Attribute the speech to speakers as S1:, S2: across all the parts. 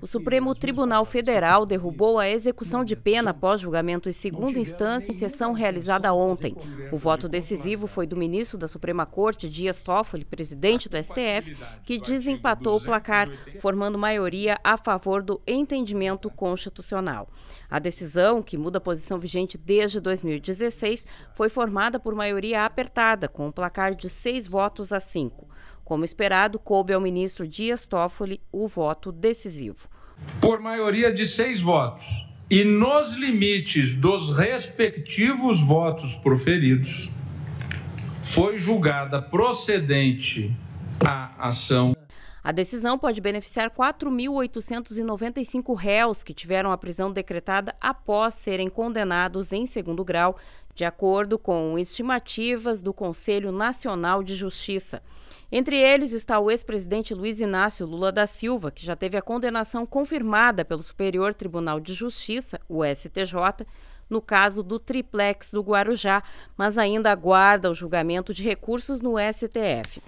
S1: O Supremo Tribunal Federal derrubou a execução de pena após julgamento em segunda instância em sessão realizada ontem. O voto decisivo foi do ministro da Suprema Corte, Dias Toffoli, presidente do STF, que desempatou o placar, formando maioria a favor do entendimento constitucional. A decisão, que muda a posição vigente desde 2016, foi formada por maioria apertada, com um placar de seis votos a cinco. Como esperado, coube ao ministro Dias Toffoli o voto decisivo. Por maioria de seis votos e nos limites dos respectivos votos proferidos, foi julgada procedente a ação. A decisão pode beneficiar 4.895 réus que tiveram a prisão decretada após serem condenados em segundo grau, de acordo com estimativas do Conselho Nacional de Justiça. Entre eles está o ex-presidente Luiz Inácio Lula da Silva, que já teve a condenação confirmada pelo Superior Tribunal de Justiça, o STJ, no caso do triplex do Guarujá, mas ainda aguarda o julgamento de recursos no STF.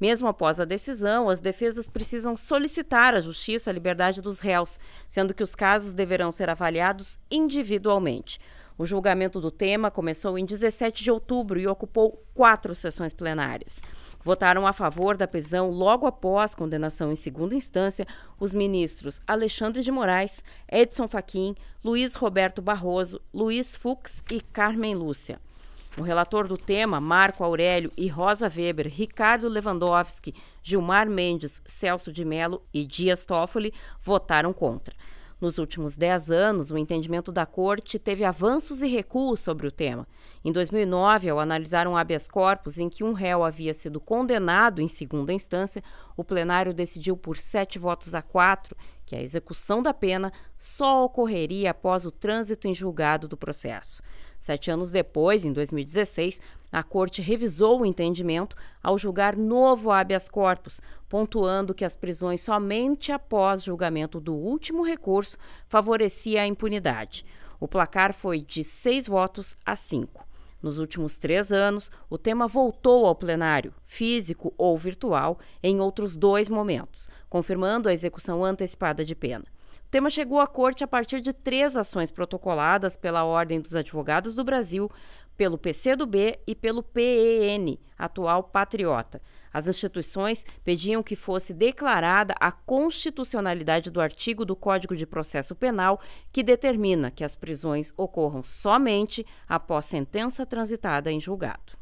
S1: Mesmo após a decisão, as defesas precisam solicitar à justiça a liberdade dos réus, sendo que os casos deverão ser avaliados individualmente. O julgamento do tema começou em 17 de outubro e ocupou quatro sessões plenárias. Votaram a favor da prisão logo após condenação em segunda instância os ministros Alexandre de Moraes, Edson Fachin, Luiz Roberto Barroso, Luiz Fux e Carmen Lúcia. O relator do tema, Marco Aurélio e Rosa Weber, Ricardo Lewandowski, Gilmar Mendes, Celso de Mello e Dias Toffoli votaram contra. Nos últimos dez anos, o entendimento da Corte teve avanços e recuos sobre o tema. Em 2009, ao analisar um habeas corpus em que um réu havia sido condenado em segunda instância, o plenário decidiu por sete votos a quatro que a execução da pena só ocorreria após o trânsito em julgado do processo. Sete anos depois, em 2016, a Corte revisou o entendimento ao julgar novo habeas corpus, pontuando que as prisões somente após julgamento do último recurso favorecia a impunidade. O placar foi de seis votos a cinco. Nos últimos três anos, o tema voltou ao plenário, físico ou virtual, em outros dois momentos, confirmando a execução antecipada de pena. O tema chegou à corte a partir de três ações protocoladas pela Ordem dos Advogados do Brasil, pelo PCdoB e pelo PEN, atual Patriota. As instituições pediam que fosse declarada a constitucionalidade do artigo do Código de Processo Penal que determina que as prisões ocorram somente após sentença transitada em julgado.